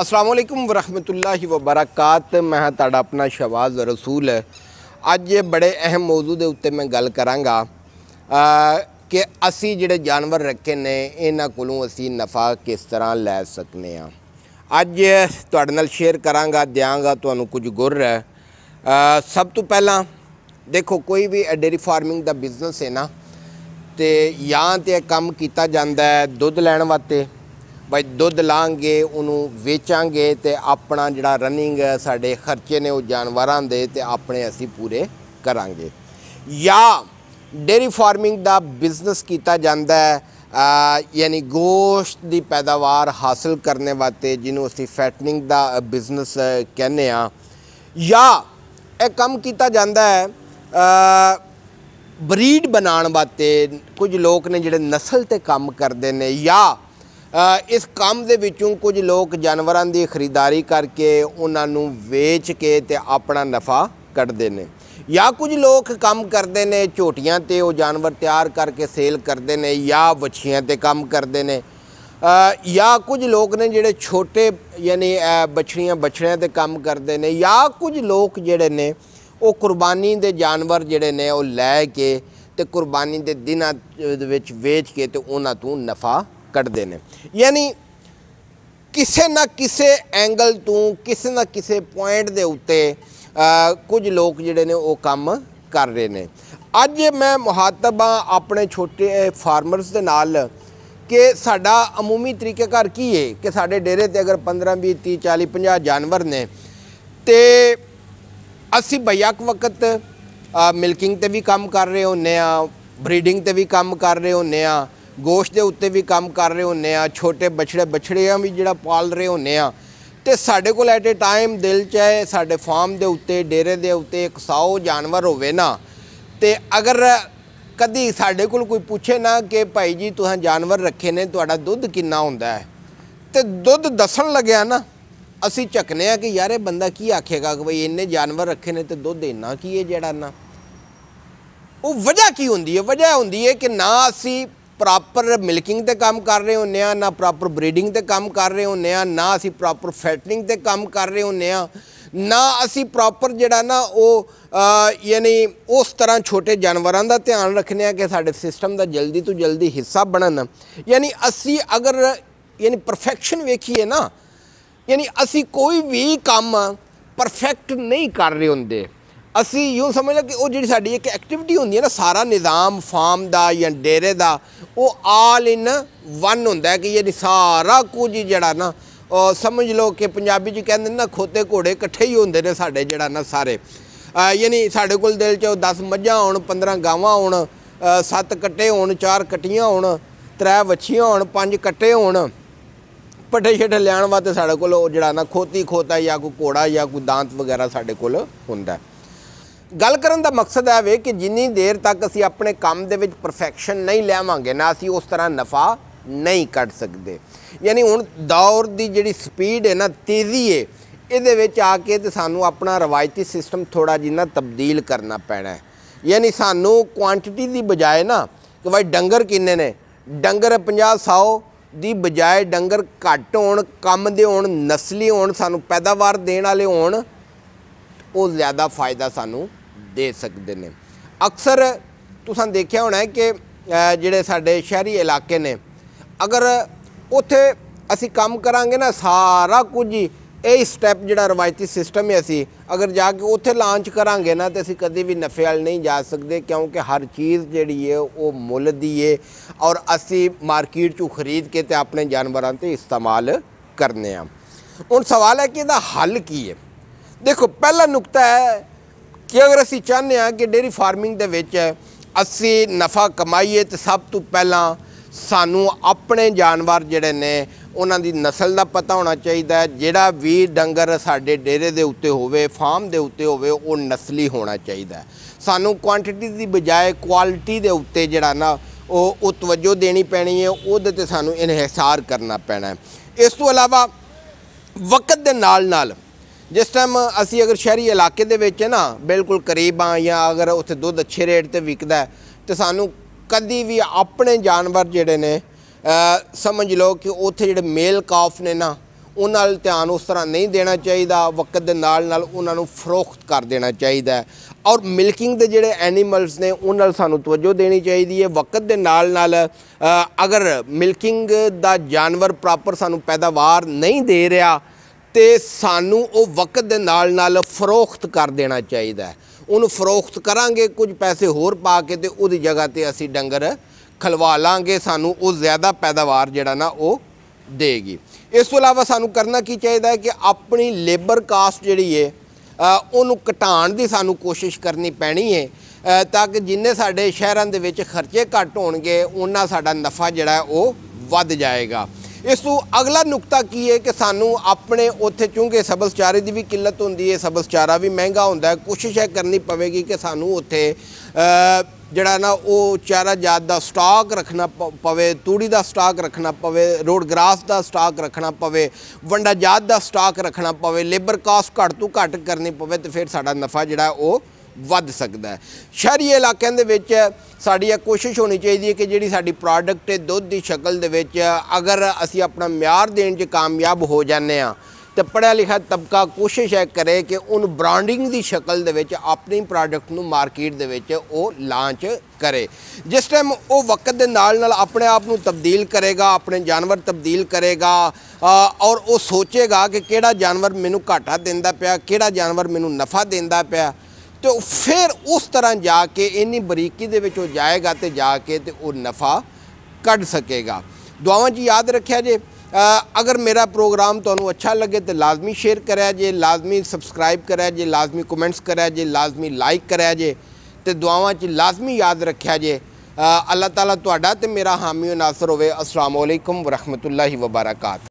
ਅਸਲਾਮੁਅਲੈਕੁਮ ਵਰਹਿਮਤੁਲਲਾਹਿ ਵਬਰਕਾਤ ਮੈਂ ਹਾਂ ਤੁਹਾਡਾ ਆਪਣਾ ਸ਼ਵਾਜ਼ ਰਸੂਲ ਅੱਜ ਇਹ ਬੜੇ ਅਹਿਮ ਮੌਜੂ ਦੇ ਉੱਤੇ ਮੈਂ ਗੱਲ ਕਰਾਂਗਾ ਕਿ ਅਸੀਂ ਜਿਹੜੇ ਜਾਨਵਰ ਰੱਖੇ ਨੇ ਇਹਨਾਂ ਕੋਲੋਂ ਅਸੀਂ ਨਫਾ ਕਿਸ ਤਰ੍ਹਾਂ ਲੈ ਸਕਨੇ ਆ ਅੱਜ ਤੁਹਾਡੇ ਨਾਲ ਸ਼ੇਅਰ ਕਰਾਂਗਾ ਦਿਆਂਗਾ ਤੁਹਾਨੂੰ ਕੁਝ ਗੁਰ ਹੈ ਸਭ ਤੋਂ ਪਹਿਲਾਂ ਦੇਖੋ ਕੋਈ ਵੀ ਡੇਰੀ ਫਾਰਮਿੰਗ ਦਾ ਬਿਜ਼ਨਸ ਹੈ ਨਾ ਤੇ ਜਾਂ ਤੇ ਕੰਮ ਕੀਤਾ ਜਾਂਦਾ ਹੈ ਦੁੱਧ ਲੈਣ ਵਾਸਤੇ ਬਈ ਦੁੱਧ ਲਾਂਗੇ ਉਹਨੂੰ ਵੇਚਾਂਗੇ ਤੇ ਆਪਣਾ ਜਿਹੜਾ ਰਨਿੰਗ ਸਾਡੇ ਖਰਚੇ ਨੇ ਉਹ ਜਾਨਵਰਾਂ ਦੇ ਤੇ ਆਪਣੇ ਅਸੀਂ ਪੂਰੇ ਕਰਾਂਗੇ ਜਾਂ ਡੇਰੀ ਫਾਰਮਿੰਗ ਦਾ ਬਿਜ਼ਨਸ ਕੀਤਾ ਜਾਂਦਾ ਹੈ ਯਾਨੀ ਗੋਸ਼ਤ ਦੀ ਪੈਦਾਵਾਰ ਹਾਸਲ ਕਰਨੇ ਵਾਸਤੇ ਜਿਹਨੂੰ ਅਸੀਂ ਫੈਟਨਿੰਗ ਦਾ ਬਿਜ਼ਨਸ ਕਹਿੰਦੇ ਆ ਜਾਂ ਇਹ ਕੰਮ ਕੀਤਾ ਜਾਂਦਾ ਹੈ ਬਰੀਡ ਬਣਾਉਣ ਵਾਸਤੇ ਕੁਝ ਲੋਕ ਨੇ ਜਿਹੜੇ ਨਸਲ ਤੇ ਕੰਮ ਕਰਦੇ ਨੇ ਜਾਂ ਇਸ ਕੰਮ ਦੇ ਵਿੱਚੋਂ ਕੁਝ ਲੋਕ ਜਾਨਵਰਾਂ ਦੀ ਖਰੀਦਦਾਰੀ ਕਰਕੇ ਉਹਨਾਂ ਨੂੰ ਵੇਚ ਕੇ ਤੇ ਆਪਣਾ ਨਫਾ ਕੱਢਦੇ ਨੇ ਜਾਂ ਕੁਝ ਲੋਕ ਕੰਮ ਕਰਦੇ ਨੇ ਝੋਟੀਆਂ ਤੇ ਉਹ ਜਾਨਵਰ ਤਿਆਰ ਕਰਕੇ ਸੇਲ ਕਰਦੇ ਨੇ ਜਾਂ ਵਛੀਆਂ ਤੇ ਕੰਮ ਕਰਦੇ ਨੇ ਜਾਂ ਕੁਝ ਲੋਕ ਨੇ ਜਿਹੜੇ ਛੋਟੇ ਯਾਨੀ ਬਛੜੀਆਂ ਬਛੜਿਆਂ ਤੇ ਕੰਮ ਕਰਦੇ ਨੇ ਜਾਂ ਕੁਝ ਲੋਕ ਜਿਹੜੇ ਨੇ ਉਹ ਕੁਰਬਾਨੀ ਦੇ ਜਾਨਵਰ ਜਿਹੜੇ ਨੇ ਉਹ ਲੈ ਕੇ ਤੇ ਕੁਰਬਾਨੀ ਦੇ ਦਿਨਾਂ ਦੇ ਵਿੱਚ ਵੇਚ ਕੇ ਤੇ ਉਹਨਾਂ ਤੋਂ ਨਫਾ ਕੱਢਦੇ ਨੇ ਯਾਨੀ ਕਿਸੇ ਨਾ ਕਿਸੇ ਐਂਗਲ ਤੋਂ ਕਿਸੇ ਨਾ ਕਿਸੇ ਪੁਆਇੰਟ ਦੇ ਉੱਤੇ ਕੁਝ ਲੋਕ ਜਿਹੜੇ ਨੇ ਉਹ ਕੰਮ ਕਰ ਰਹੇ ਨੇ ਅੱਜ ਮੈਂ ਮੁਹਾਤਬਾ ਆਪਣੇ ਛੋਟੇ ਫਾਰਮਰਸ ਦੇ ਨਾਲ ਕਿ ਸਾਡਾ ਅਮੂਮੀ ਕਰ ਕੀ ਹੈ ਕਿ ਸਾਡੇ ਡੇਰੇ ਤੇ ਅਗਰ 15 20 30 40 50 ਜਾਨਵਰ ਨੇ ਤੇ ਅਸੀਂ ਬਈਆਕ ਵਕਤ ਮਿਲਕਿੰਗ ਤੇ ਵੀ ਕੰਮ ਕਰ ਰਹੇ ਹੁੰਨੇ ਆ ਬਰੀਡਿੰਗ ਤੇ ਵੀ ਕੰਮ ਕਰ ਰਹੇ ਹੁੰਨੇ ਆ ਗੋਸ਼ ਦੇ ਉੱਤੇ ਵੀ ਕੰਮ ਕਰ ਰਹੇ ਹੁੰਨੇ ਆ ਛੋਟੇ ਬਛੜੇ ਬਛੜਿਆਂ ਵੀ ਜਿਹੜਾ ਪਾਲ ਰਹੇ ਹੁੰਨੇ ਆ ਤੇ ਸਾਡੇ ਕੋਲ ਐਟ ਅ ਟਾਈਮ ਦਿਲ ਚ ਹੈ ਸਾਡੇ ਫਾਰਮ ਦੇ ਉੱਤੇ ਡੇਰੇ ਦੇ ਉੱਤੇ 100 ਜਾਨਵਰ ਹੋਵੇ ਨਾ ਤੇ ਅਗਰ ਕਦੀ ਸਾਡੇ ਕੋਲ ਕੋਈ ਪੁੱਛੇ ਨਾ ਕਿ ਭਾਈ ਜੀ ਤੁਸੀਂ ਜਾਨਵਰ ਰੱਖੇ ਨੇ ਤੁਹਾਡਾ ਦੁੱਧ ਕਿੰਨਾ ਹੁੰਦਾ ਹੈ ਤੇ ਦੁੱਧ ਦੱਸਣ ਲੱਗਿਆ ਨਾ ਅਸੀਂ ਝਕਨੇ ਆ ਕਿ ਯਾਰ ਇਹ ਬੰਦਾ ਕੀ ਆਖੇਗਾ ਕਿ ਭਈ ਇੰਨੇ ਜਾਨਵਰ ਰੱਖੇ ਨੇ ਤੇ ਦੁੱਧ ਇੰਨਾ ਕੀ ਹੈ ਜਿਹੜਾ ਨਾ ਉਹ ਵਜ੍ਹਾ ਕੀ ਹੁੰਦੀ ਹੈ ਵਜ੍ਹਾ ਹੁੰਦੀ ਹੈ ਕਿ ਨਾ ਅਸੀਂ ਪ੍ਰੋਪਰ ਮਿਲਕਿੰਗ ਤੇ ਕੰਮ ਕਰ ਰਹੇ ਹੁੰਨੇ ਆ ਨਾ ਪ੍ਰੋਪਰ ਬਰੀਡਿੰਗ ਤੇ ਕੰਮ ਕਰ ਰਹੇ ਹੁੰਨੇ ਆ ਨਾ ਅਸੀਂ ਪ੍ਰੋਪਰ ਫੈਟਨਿੰਗ ਤੇ ਕੰਮ ਕਰ ਰਹੇ ਹੁੰਨੇ ਆ ਨਾ ਅਸੀਂ ਪ੍ਰੋਪਰ ਜਿਹੜਾ ਨਾ ਉਹ ਯਾਨੀ ਉਸ ਤਰ੍ਹਾਂ ਛੋਟੇ ਜਾਨਵਰਾਂ ਦਾ ਧਿਆਨ ਰੱਖਨੇ ਆ ਕਿ ਸਾਡੇ ਸਿਸਟਮ ਦਾ ਜਲਦੀ ਤੋਂ ਜਲਦੀ ਹਿੱਸਾ ਬਣਨ ਯਾਨੀ ਅਸੀਂ ਅਗਰ ਯਾਨੀ ਪਰਫੈਕਸ਼ਨ ਵੇਖੀਏ ਨਾ ਯਾਨੀ ਅਸੀਂ ਕੋਈ ਵੀ ਕੰਮ ਪਰਫੈਕਟ ਨਹੀਂ ਕਰ ਰਹੇ ਹੁੰਦੇ ਅਸੀਂ ਯੂੰ ਸਮਝ ਲਓ ਕਿ ਉਹ ਜਿਹੜੀ ਸਾਡੀ ਇੱਕ ਐਕਟੀਵਿਟੀ ਹੁੰਦੀ ਹੈ ਨਾ ਸਾਰਾ ਨਿਜ਼ਾਮ ਫਾਰਮ ਦਾ ਜਾਂ ਡੇਰੇ ਦਾ ਉਹ ਆਲ ਇਨ ਵਨ ਹੁੰਦਾ ਕਿ ਇਹ ਸਾਰਾ ਕੁਝ ਜਿਹੜਾ ਨਾ ਸਮਝ ਲਓ ਕਿ ਪੰਜਾਬੀ ਚ ਕਹਿੰਦੇ ਨਾ ਖੋਤੇ ਘੋੜੇ ਇਕੱਠੇ ਹੀ ਹੁੰਦੇ ਨੇ ਸਾਡੇ ਜਿਹੜਾ ਨਾ ਸਾਰੇ ਯਾਨੀ ਸਾਡੇ ਕੋਲ ਦਿਲ ਚ 10 ਮੱਝਾਂ ਹੋਣ 15 ਗਾਵਾਂ ਹੋਣ 7 ਕੱਟੇ ਹੋਣ 4 ਕਟੀਆਂ ਹੋਣ 3 ਵੱਛੀਆਂ ਹੋਣ 5 ਕੱਟੇ ਹੋਣ ਪਟੇ ਛੱਡੇ ਲੈਣ ਵਾਸਤੇ ਸਾਡੇ ਕੋਲ ਉਹ ਜਿਹੜਾ ਨਾ ਖੋਤੀ ਖੋਤਾ ਜਾਂ ਕੋਈ ਕੋੜਾ ਜਾਂ ਕੋਈ ਦਾੰਤ ਵਗੈਰਾ ਸਾਡੇ ਕੋਲ ਹੁੰਦਾ ਗੱਲ ਕਰਨ ਦਾ ਮਕਸਦ ਹੈ ਵੇ ਕਿ ਜਿੰਨੀ ਦੇਰ ਤੱਕ ਅਸੀਂ ਆਪਣੇ ਕੰਮ ਦੇ ਵਿੱਚ ਪਰਫੈਕਸ਼ਨ ਨਹੀਂ ਲਿਆਵਾਂਗੇ ਨਾ ਅਸੀਂ ਉਸ ਤਰ੍ਹਾਂ ਨਫਾ ਨਹੀਂ ਕੱਢ ਸਕਦੇ ਯਾਨੀ ਹੁਣ ਦੌਰ ਦੀ ਜਿਹੜੀ ਸਪੀਡ ਹੈ ਨਾ ਤੇਜ਼ੀ ਹੈ ਇਹਦੇ ਵਿੱਚ ਆ ਕੇ ਤੇ ਸਾਨੂੰ ਆਪਣਾ ਰਵਾਇਤੀ ਸਿਸਟਮ ਥੋੜਾ ਜਿੰਨਾ ਤਬਦੀਲ ਕਰਨਾ ਪੈਣਾ ਹੈ ਯਾਨੀ ਸਾਨੂੰ ਕੁਆਂਟੀਟੀ ਦੀ ਬਜਾਏ ਨਾ ਕਿ ਭਾਈ ਡੰਗਰ ਕਿੰਨੇ ਨੇ ਡੰਗਰ 50 100 ਦੀ ਬਜਾਏ ਡੰਗਰ ਘੱਟ ਹੋਣ ਕੰਮ ਦੇ ਹੋਣ ਨਸਲੀ ਹੋਣ ਸਾਨੂੰ ਪੈਦਾਵਾਰ ਦੇਣ ਵਾਲੇ ਹੋਣ ਉਹ ਜ਼ਿਆਦਾ ਫਾਇਦਾ ਸਾਨੂੰ ਦੇ ਸਕਦੇ ਨੇ ਅਕਸਰ ਤੁਸੀਂ ਦੇਖਿਆ ਹੋਣਾ ਕਿ ਜਿਹੜੇ ਸਾਡੇ ਸ਼ਹਿਰੀ ਇਲਾਕੇ ਨੇ ਅਗਰ ਉੱਥੇ ਅਸੀਂ ਕੰਮ ਕਰਾਂਗੇ ਨਾ ਸਾਰਾ ਕੁਝ ਇਹ ਸਟੈਪ ਜਿਹੜਾ ਰਵਾਇਤੀ ਸਿਸਟਮ ਹੈ ਅਸੀਂ ਅਗਰ ਜਾ ਕੇ ਉੱਥੇ ਲਾਂਚ ਕਰਾਂਗੇ ਨਾ ਤੇ ਅਸੀਂ ਕਦੇ ਵੀ ਨਫੇ ਵਾਲ ਨਹੀਂ ਜਾ ਸਕਦੇ ਕਿਉਂਕਿ ਹਰ ਚੀਜ਼ ਜਿਹੜੀ ਹੈ ਉਹ ਮੁੱਲ ਦੀ ਹੈ ਔਰ ਅਸੀਂ ਮਾਰਕੀਟ ਚੋਂ ਖਰੀਦ ਕੇ ਤੇ ਆਪਣੇ ਜਾਨਵਰਾਂ ਤੇ ਇਸਤੇਮਾਲ ਕਰਨੇ ਆ ਹੁਣ ਸਵਾਲ ਹੈ ਕਿ ਇਹਦਾ ਹੱਲ ਕੀ ਹੈ ਦੇਖੋ ਪਹਿਲਾ ਨੁਕਤਾ ਹੈ ਕਿ ਅਗਰ ਅਸੀਂ ਚਾਹੁੰਦੇ ਆ ਕਿ ਡੇਰੀ ਫਾਰਮਿੰਗ ਦੇ ਵਿੱਚ ਅਸੀਂ ਨਫਾ ਕਮਾਈਏ ਤੇ ਸਭ ਤੋਂ ਪਹਿਲਾਂ ਸਾਨੂੰ ਆਪਣੇ ਜਾਨਵਰ ਜਿਹੜੇ ਨੇ ਉਹਨਾਂ ਦੀ نسل ਦਾ ਪਤਾ ਹੋਣਾ ਚਾਹੀਦਾ ਜਿਹੜਾ ਵੀ ਡੰਗਰ ਸਾਡੇ ਡੇਰੇ ਦੇ ਉੱਤੇ ਹੋਵੇ ਫਾਰਮ ਦੇ ਉੱਤੇ ਹੋਵੇ ਉਹ ਨਸਲੀ ਹੋਣਾ ਚਾਹੀਦਾ ਸਾਨੂੰ ਕੁਆਂਟੀਟੀ ਦੀ ਬਜਾਏ ਕੁਆਲਿਟੀ ਦੇ ਉੱਤੇ ਜਿਹੜਾ ਨਾ ਉਹ ਉਹ ਤਵੱਜੋ ਦੇਣੀ ਪੈਣੀ ਹੈ ਉਹਦੇ ਤੇ ਸਾਨੂੰ ਇਨਹਿਸਾਰ ਕਰਨਾ ਪੈਣਾ ਇਸ ਤੋਂ ਇਲਾਵਾ ਵਕਤ ਦੇ ਨਾਲ ਨਾਲ ਜਿਸ ਟਾਈਮ ਅਸੀਂ ਅਗਰ ਸ਼ਹਿਰੀ ਇਲਾਕੇ ਦੇ ਵਿੱਚ ਨਾ ਬਿਲਕੁਲ ਕਰੀਬ ਆ ਜਾਂ ਅਗਰ ਉੱਥੇ ਦੁੱਧ ਅੱਛੇ ਰੇਟ ਤੇ ਵਿਕਦਾ ਤੇ ਸਾਨੂੰ ਕਦੀ ਵੀ ਆਪਣੇ ਜਾਨਵਰ ਜਿਹੜੇ ਨੇ ਸਮਝ ਲਓ ਕਿ ਉੱਥੇ ਜਿਹੜੇ ਮੇਲ ਕਾਫ ਨੇ ਨਾ ਉਹਨਾਂ ਨਾਲ ਧਿਆਨ ਉਸ ਤਰ੍ਹਾਂ ਨਹੀਂ ਦੇਣਾ ਚਾਹੀਦਾ ਵਕਤ ਦੇ ਨਾਲ ਨਾਲ ਉਹਨਾਂ ਨੂੰ ਫਰੋਖਤ ਕਰ ਦੇਣਾ ਚਾਹੀਦਾ ਔਰ ਮਿਲਕਿੰਗ ਦੇ ਜਿਹੜੇ ਐਨੀਮਲਸ ਨੇ ਉਹਨਾਂ ਨਾਲ ਸਾਨੂੰ ਤਵੱਜੋ ਦੇਣੀ ਚਾਹੀਦੀ ਹੈ ਵਕਤ ਦੇ ਨਾਲ ਨਾਲ ਅਗਰ ਮਿਲਕਿੰਗ ਦਾ ਜਾਨਵਰ ਪ੍ਰੋਪਰ ਸਾਨੂੰ ਪੈਦਾਵਾਰ ਨਹੀਂ ਦੇ ਰਿਹਾ ਤੇ ਸਾਨੂੰ ਉਹ ਵਕਤ ਦੇ ਨਾਲ ਨਾਲ ਫਰੋਖਤ ਕਰ ਦੇਣਾ ਚਾਹੀਦਾ ਉਹਨੂੰ ਫਰੋਖਤ ਕਰਾਂਗੇ ਕੁਝ ਪੈਸੇ ਹੋਰ ਪਾ ਕੇ ਤੇ ਉਹਦੀ ਜਗ੍ਹਾ ਤੇ ਅਸੀਂ ਡੰਗਰ ਖਲਵਾ ਲਾਂਗੇ ਸਾਨੂੰ ਉਹ ਜ਼ਿਆਦਾ ਪੈਦਾਵਾਰ ਜਿਹੜਾ ਨਾ ਉਹ ਦੇਗੀ ਇਸ ਤੋਂ ਇਲਾਵਾ ਸਾਨੂੰ ਕਰਨਾ ਕੀ ਚਾਹੀਦਾ ਹੈ ਕਿ ਆਪਣੀ ਲੇਬਰ ਕਾਸਟ ਜਿਹੜੀ ਹੈ ਉਹਨੂੰ ਘਟਾਉਣ ਦੀ ਸਾਨੂੰ ਕੋਸ਼ਿਸ਼ ਕਰਨੀ ਪੈਣੀ ਹੈ ਤਾਂ ਕਿ ਜਿੰਨੇ ਸਾਡੇ ਸ਼ਹਿਰਾਂ ਦੇ ਵਿੱਚ ਖਰਚੇ ਘੱਟ ਹੋਣਗੇ ਉਹਨਾਂ ਸਾਡਾ ਨਫਾ ਜਿਹੜਾ ਉਹ ਵੱਧ ਜਾਏਗਾ ਇਸ ਤੋਂ ਅਗਲਾ ਨੁਕਤਾ ਕੀ ਹੈ ਕਿ ਸਾਨੂੰ ਆਪਣੇ ਉੱਥੇ ਚੁੰਗੇ ਚਾਰੇ ਦੀ ਵੀ ਕਿੱਲਤ ਹੁੰਦੀ ਹੈ ਚਾਰਾ ਵੀ ਮਹਿੰਗਾ ਹੁੰਦਾ ਕੋਸ਼ਿਸ਼ ਹੈ ਕਰਨੀ ਪਵੇਗੀ ਕਿ ਸਾਨੂੰ ਉੱਥੇ ਜਿਹੜਾ ਨਾ ਉਹ ਚਾਰਾ ਜਾਤ ਦਾ ਸਟਾਕ ਰੱਖਣਾ ਪਵੇ ਤੂੜੀ ਦਾ ਸਟਾਕ ਰੱਖਣਾ ਪਵੇ ਰੋਡ ਗ੍ਰਾਸ ਦਾ ਸਟਾਕ ਰੱਖਣਾ ਪਵੇ ਵੰਡਾ ਜਾਤ ਦਾ ਸਟਾਕ ਰੱਖਣਾ ਪਵੇ ਲੇਬਰ ਕਾਸਟ ਘੱਟ ਤੋਂ ਘੱਟ ਕਰਨੀ ਪਵੇ ਤੇ ਫਿਰ ਸਾਡਾ ਨਫਾ ਜਿਹੜਾ ਉਹ ਵੱਧ ਸਕਦਾ ਹੈ ਸ਼ਹਿਰੀ ਇਲਾਕਿਆਂ ਦੇ ਵਿੱਚ ਸਾਡੀ ਇਹ ਕੋਸ਼ਿਸ਼ ਹੋਣੀ ਚਾਹੀਦੀ ਹੈ ਕਿ ਜਿਹੜੀ ਸਾਡੀ ਪ੍ਰੋਡਕਟ ਹੈ ਦੁੱਧ ਦੀ ਸ਼ਕਲ ਦੇ ਵਿੱਚ ਅਗਰ ਅਸੀਂ ਆਪਣਾ ਮਿਆਰ ਦੇਣ 'ਚ ਕਾਮਯਾਬ ਹੋ ਜਾਂਦੇ ਆ ਤੇ ਪੜਿਆ ਲਿਖਿਆ ਤਬਕਾ ਕੋਸ਼ਿਸ਼ ਹੈ ਕਰੇ ਕਿ ਉਹਨ ਬ੍ਰਾਂਡਿੰਗ ਦੀ ਸ਼ਕਲ ਦੇ ਵਿੱਚ ਆਪਣੀ ਪ੍ਰੋਡਕਟ ਨੂੰ ਮਾਰਕੀਟ ਦੇ ਵਿੱਚ ਉਹ ਲਾਂਚ ਕਰੇ ਜਿਸ ਟਾਈਮ ਉਹ ਵਕਤ ਦੇ ਨਾਲ ਨਾਲ ਆਪਣੇ ਆਪ ਨੂੰ ਤਬਦੀਲ ਕਰੇਗਾ ਆਪਣੇ ਜਾਨਵਰ ਤਬਦੀਲ ਕਰੇਗਾ ਔਰ ਉਹ ਸੋਚੇਗਾ ਕਿ ਕਿਹੜਾ ਜਾਨਵਰ ਮੈਨੂੰ ਘਾਟਾ ਦਿੰਦਾ ਪਿਆ ਕਿਹੜਾ ਜਾਨਵਰ ਮੈਨੂੰ ਨਫਾ ਦਿੰਦਾ ਪਿਆ तो फिर उस तरह जाके इन्नी बरीकी जाएगा तो जाके तो ਜਾਏਗਾ नफ़ा ਜਾ सकेगा ਤੇ याद ਨਫਾ ਕੱਢ अगर मेरा प्रोग्राम तो अच्छा लगे तो लाजमी शेयर कराया जे लाजमी सबसक्राइब कराया जे लाजमी कमेंट्स कराया जे लाजमी लाइक कराया जे तो दुआव च लाजमी याद रखे जे अल्लाह ताला तो मेरा हामी नासर होवे असलकम वरहमत ला वबरकत